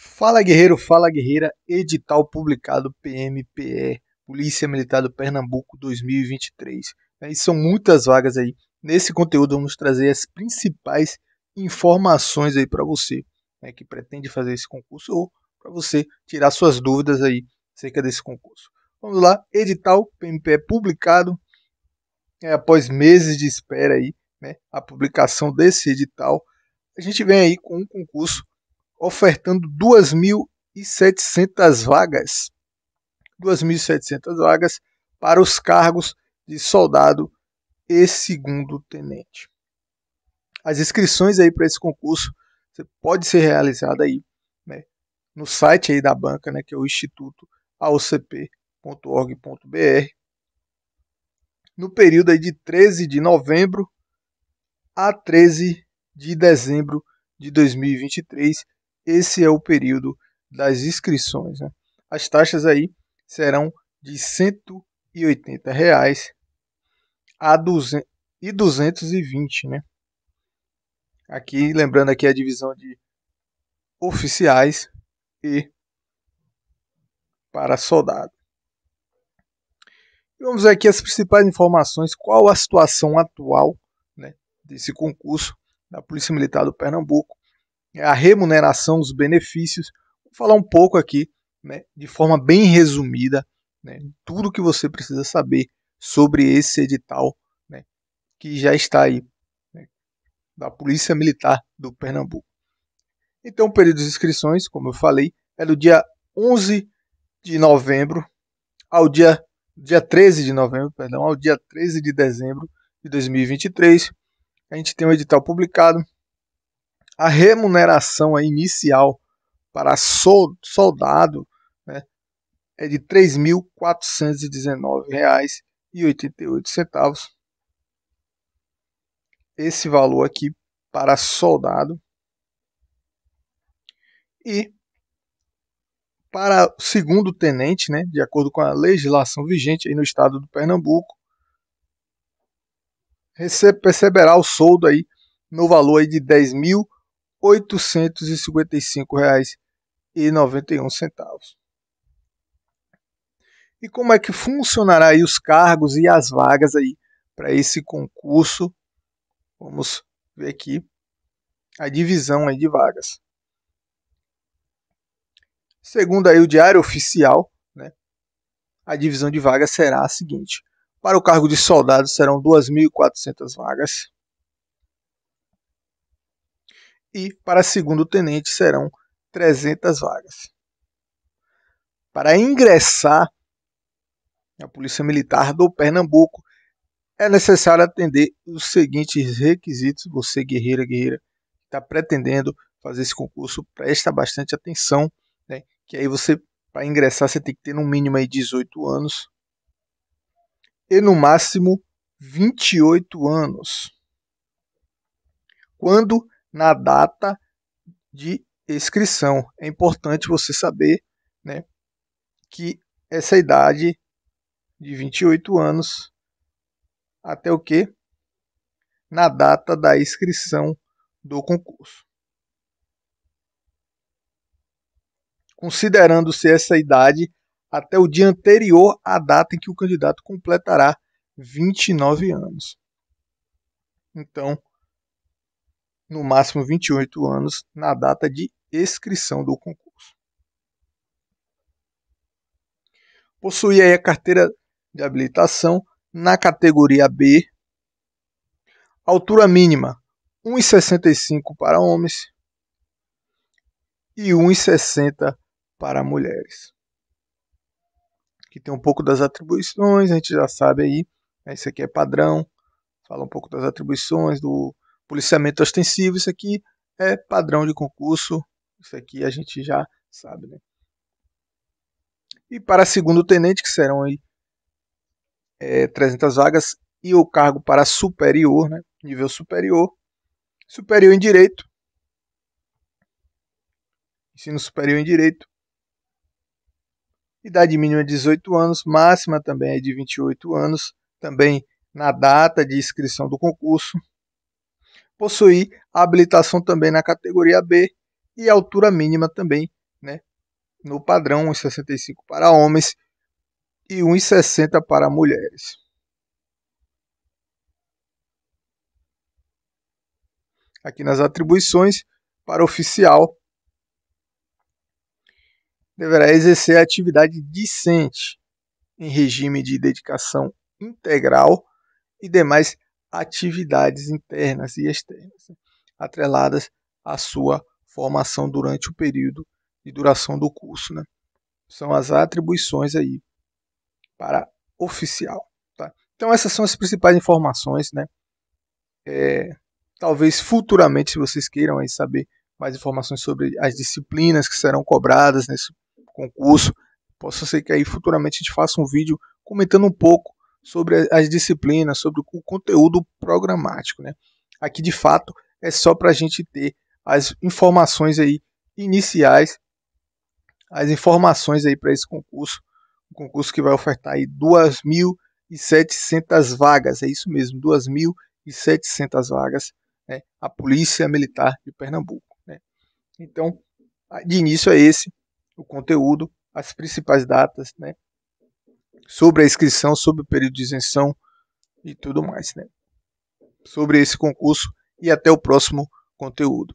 Fala guerreiro, fala guerreira, edital publicado PMPE, Polícia Militar do Pernambuco 2023. E é são muitas vagas aí. Nesse conteúdo vamos trazer as principais informações aí para você né, que pretende fazer esse concurso ou para você tirar suas dúvidas aí acerca desse concurso. Vamos lá, edital PMPE publicado é, após meses de espera aí, né, a publicação desse edital. A gente vem aí com um concurso ofertando 2.700 vagas. 2.700 vagas para os cargos de soldado e segundo tenente. As inscrições aí para esse concurso pode ser realizada aí né, no site aí da banca, né, que é o Instituto aocp.org.br, no período aí de 13 de novembro a 13 de dezembro de 2023 esse é o período das inscrições. Né? As taxas aí serão de R$ 180 reais a 200, e 220, né? Aqui, lembrando aqui a divisão de oficiais e para soldado. Vamos aqui as principais informações, qual a situação atual né, desse concurso da Polícia Militar do Pernambuco a remuneração, os benefícios. Vou falar um pouco aqui, né, de forma bem resumida, né, tudo que você precisa saber sobre esse edital né, que já está aí, né, da Polícia Militar do Pernambuco. Então, o período de inscrições, como eu falei, é do dia 11 de novembro ao dia, dia 13 de novembro, perdão, ao dia 13 de dezembro de 2023. A gente tem um edital publicado, a remuneração inicial para soldado né, é de R$ 3.419,88. Esse valor aqui para soldado. E para segundo tenente, né, de acordo com a legislação vigente aí no estado do Pernambuco, receberá o soldo aí no valor aí de R$ 10.000 R$ 855,91. E como é que funcionará aí os cargos e as vagas aí para esse concurso? Vamos ver aqui a divisão aí de vagas. Segundo aí o Diário Oficial, né, a divisão de vagas será a seguinte: para o cargo de soldado serão 2.400 vagas e para segundo tenente serão 300 vagas. Para ingressar na Polícia Militar do Pernambuco, é necessário atender os seguintes requisitos. Você, guerreira, guerreira, está pretendendo fazer esse concurso, presta bastante atenção, né? que aí você, para ingressar, você tem que ter no mínimo aí 18 anos e no máximo 28 anos. Quando na data de inscrição. É importante você saber né, que essa idade de 28 anos até o que? Na data da inscrição do concurso. Considerando-se essa idade até o dia anterior à data em que o candidato completará 29 anos. Então, no máximo 28 anos na data de inscrição do concurso. Possui a carteira de habilitação na categoria B. Altura mínima 1,65 para homens e 1,60 para mulheres. Que tem um pouco das atribuições, a gente já sabe aí. Esse né, aqui é padrão, fala um pouco das atribuições, do, policiamento ostensivo, isso aqui é padrão de concurso, isso aqui a gente já sabe, né? E para segundo tenente, que serão aí é, 300 vagas, e o cargo para superior, né? nível superior, superior em direito, ensino superior em direito, idade mínima de 18 anos, máxima também é de 28 anos, também na data de inscrição do concurso, possuir habilitação também na categoria B e altura mínima também, né? No padrão 1,65 para homens e 1,60 para mulheres. Aqui nas atribuições, para oficial, deverá exercer a atividade decente em regime de dedicação integral e demais atividades internas e externas, atreladas à sua formação durante o período de duração do curso. Né? São as atribuições aí para oficial. Tá? Então essas são as principais informações. Né? É, talvez futuramente, se vocês queiram aí saber mais informações sobre as disciplinas que serão cobradas nesse concurso, possa ser que aí futuramente a gente faça um vídeo comentando um pouco sobre as disciplinas, sobre o conteúdo programático. Né? Aqui, de fato, é só para a gente ter as informações aí iniciais, as informações aí para esse concurso, o concurso que vai ofertar aí 2.700 vagas, é isso mesmo, 2.700 vagas, né? a Polícia Militar de Pernambuco. Né? Então, de início é esse o conteúdo, as principais datas, né? sobre a inscrição, sobre o período de isenção e tudo mais, né? Sobre esse concurso e até o próximo conteúdo.